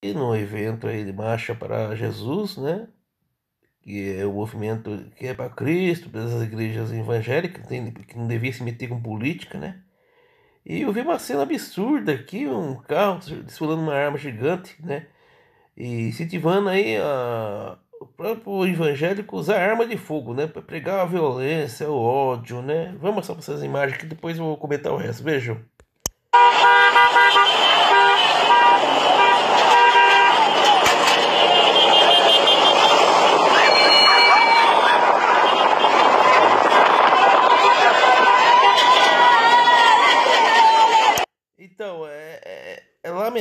E no evento aí de Marcha para Jesus, né? Que é o movimento que é para Cristo, para as igrejas evangélicas, que não devia se meter com política, né? E eu vi uma cena absurda aqui, um carro desfilando uma arma gigante, né? E incentivando aí a, o próprio evangélico usar arma de fogo, né? Para pregar a violência, o ódio, né? Vamos mostrar para as imagens que depois eu vou comentar o resto. Vejam.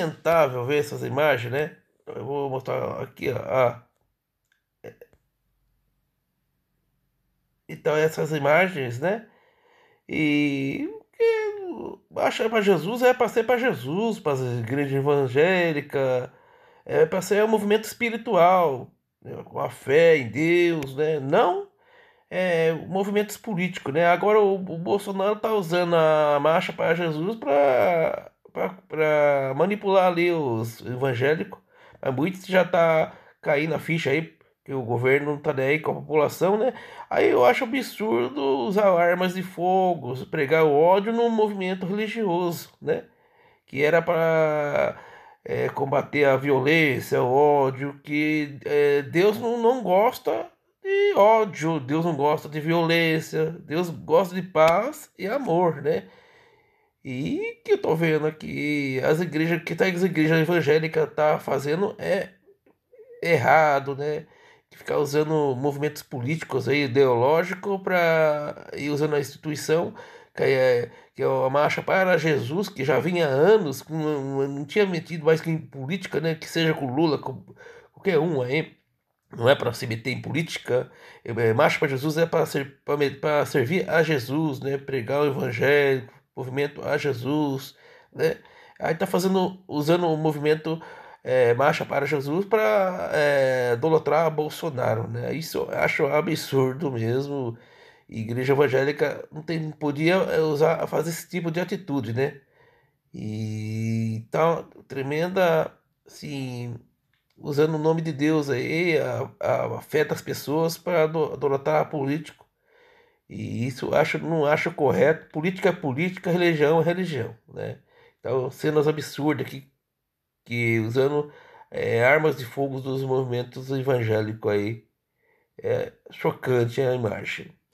lamentável ver essas imagens, né? Eu vou mostrar aqui, ó. Ah. Então, essas imagens, né? E achar é para Jesus é para ser para Jesus, para as igrejas evangélicas, é para ser um movimento espiritual, né? com a fé em Deus, né? Não é, movimentos políticos, né? Agora o, o Bolsonaro tá usando a marcha para Jesus para para manipular ali os evangélicos. Mas muitos já tá caindo a ficha aí, que o governo não tá nem aí com a população, né? Aí eu acho absurdo usar armas de fogo, pregar o ódio num movimento religioso, né? Que era para é, combater a violência, o ódio, que é, Deus não, não gosta de ódio, Deus não gosta de violência, Deus gosta de paz e amor, né? E que eu tô vendo aqui as igrejas, que tá as igrejas evangélicas tá fazendo é errado, né? Ficar usando movimentos políticos aí, ideológicos, para ir usando a instituição que é, que é a marcha para Jesus, que já vinha há anos, não, não tinha metido mais que em política, né? Que seja com Lula, com qualquer um aí. Não é para se meter em política. É, marcha para Jesus é para ser, servir a Jesus, né? Pregar o evangelho, movimento a Jesus, né? Aí tá fazendo, usando o movimento é, Marcha para Jesus para é, idolatrar Bolsonaro, né? Isso eu acho absurdo mesmo. Igreja evangélica não tem, podia é, usar, fazer esse tipo de atitude, né? E tal, tá, tremenda, assim, usando o nome de Deus aí, a, a, fé das pessoas para idolatrar político. E isso acho, não acho correto. Política é política, religião é religião. Né? Então, cenas absurdas que, que usando é, armas de fogo dos movimentos evangélicos aí. É chocante a imagem.